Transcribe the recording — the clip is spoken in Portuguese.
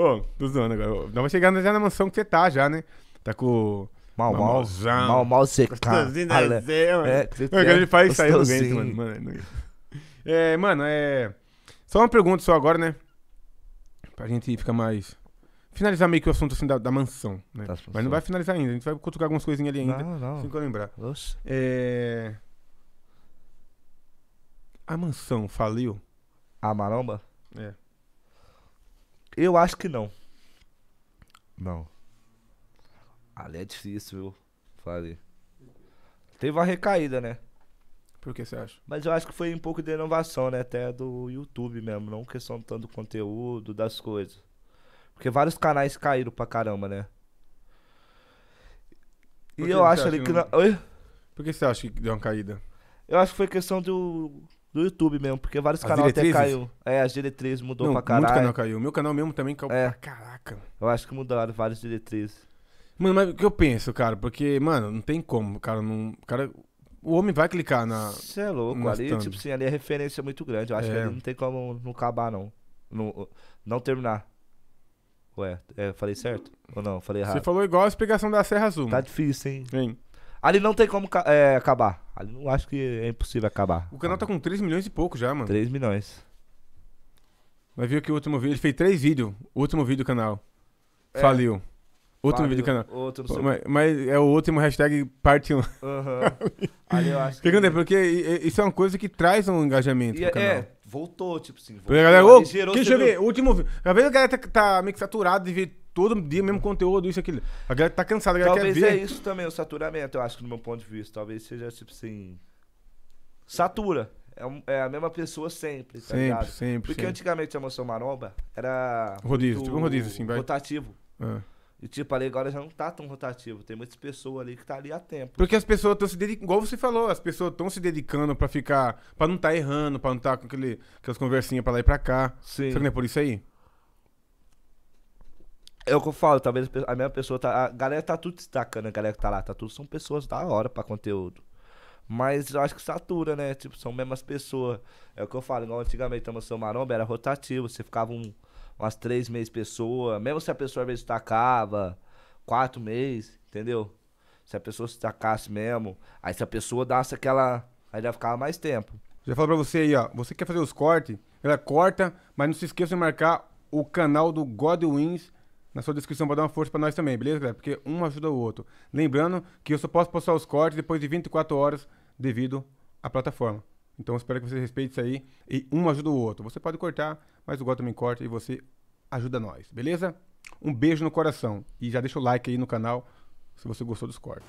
Ô, oh, tô zoando agora. Nós vamos chegando já na mansão que você tá, já, né? Tá com. Mal, mal. Malzão. Mal, mal secar. Tá. É, que ele faz sair do vento, mano. Mano, é, mano, é. Só uma pergunta só agora, né? Pra gente ficar mais. Finalizar meio que o assunto assim da, da mansão, né? Tá, Mas não vai finalizar ainda, a gente vai cutucar algumas coisinhas ali ainda. Não, não. Sem que eu lembrar. Oxe. É. A mansão faliu? A maromba? É. Eu acho que não. Não. Ali é difícil, viu? Falei. Teve uma recaída, né? Por que você acha? Mas eu acho que foi um pouco de inovação, né? Até do YouTube mesmo. Não questão tanto do conteúdo, das coisas. Porque vários canais caíram pra caramba, né? E eu acho ali que. Não... Oi? Por que você acha que deu uma caída? Eu acho que foi questão do do YouTube mesmo, porque vários canais até caiu. É, as diretrizes mudou não, pra caralho. Muito canal caiu. Meu canal mesmo também caiu é. pra caraca. Eu acho que mudaram várias diretrizes. Mano, mas o que eu penso, cara? Porque, mano, não tem como, cara, não, cara, o homem vai clicar na Você é louco, ali, stand. tipo assim, ali é referência muito grande. Eu acho é. que ali não tem como não acabar não. Não, não terminar. Ué, é, falei certo? Ou não? Falei errado? Você falou igual a explicação da Serra Azul. Tá difícil, hein? Ali não tem como é, acabar. Ali não acho que é impossível acabar. O canal tá com 3 milhões e pouco já, mano. 3 milhões. Mas viu que o último vídeo. Ele fez 3 vídeos. O último vídeo do canal. É. Faliu. Outro Faliu. vídeo do canal. Outro, Pô, mas, mas, é o último hashtag parte 1. Uhum. Ali eu acho. Que... que... É, porque isso é uma coisa que traz um engajamento e, pro é, canal. É, voltou, tipo assim. Voltou. A galera, ô, deixa eu ver, último vídeo. Às vezes a galera tá, tá meio que saturado de ver todo dia mesmo conteúdo, isso, aquilo. A galera tá cansada, a galera talvez quer ver. Talvez é isso também, o saturamento, eu acho que do meu ponto de vista. Talvez seja tipo assim. Satura. É, um, é a mesma pessoa sempre, tá sempre, ligado? Sempre, Porque sempre. antigamente a Moção Maromba era. Rodízio, tipo um rodízio, assim, vai. Rotativo. É. E tipo, ali agora já não tá tão rotativo. Tem muitas pessoas ali que tá ali há tempo. Porque as pessoas estão se dedicando, igual você falou, as pessoas estão se dedicando pra ficar. pra não tá errando, pra não tá com aquele, aquelas conversinhas pra lá e pra cá. Sim. Será que não é por isso aí? É o que eu falo, talvez a mesma pessoa tá. A galera tá tudo destacando, a galera que tá lá, tá tudo. São pessoas da hora pra conteúdo. Mas eu acho que satura, né? Tipo, são mesmas pessoas. É o que eu falo, igual antigamente a seu maromba, era rotativo. Você ficava um, umas três meses pessoa. Mesmo se a pessoa às destacava, quatro meses, entendeu? Se a pessoa se destacasse mesmo. Aí se a pessoa desse aquela. Aí já ficava mais tempo. Já falo pra você aí, ó. Você quer fazer os cortes? Ela corta, mas não se esqueça de marcar o canal do Godwins na sua descrição para dar uma força para nós também, beleza, galera? Porque um ajuda o outro. Lembrando que eu só posso postar os cortes depois de 24 horas devido à plataforma. Então espero que você respeite isso aí e um ajuda o outro. Você pode cortar, mas o Gol também corta e você ajuda nós, beleza? Um beijo no coração e já deixa o like aí no canal se você gostou dos cortes.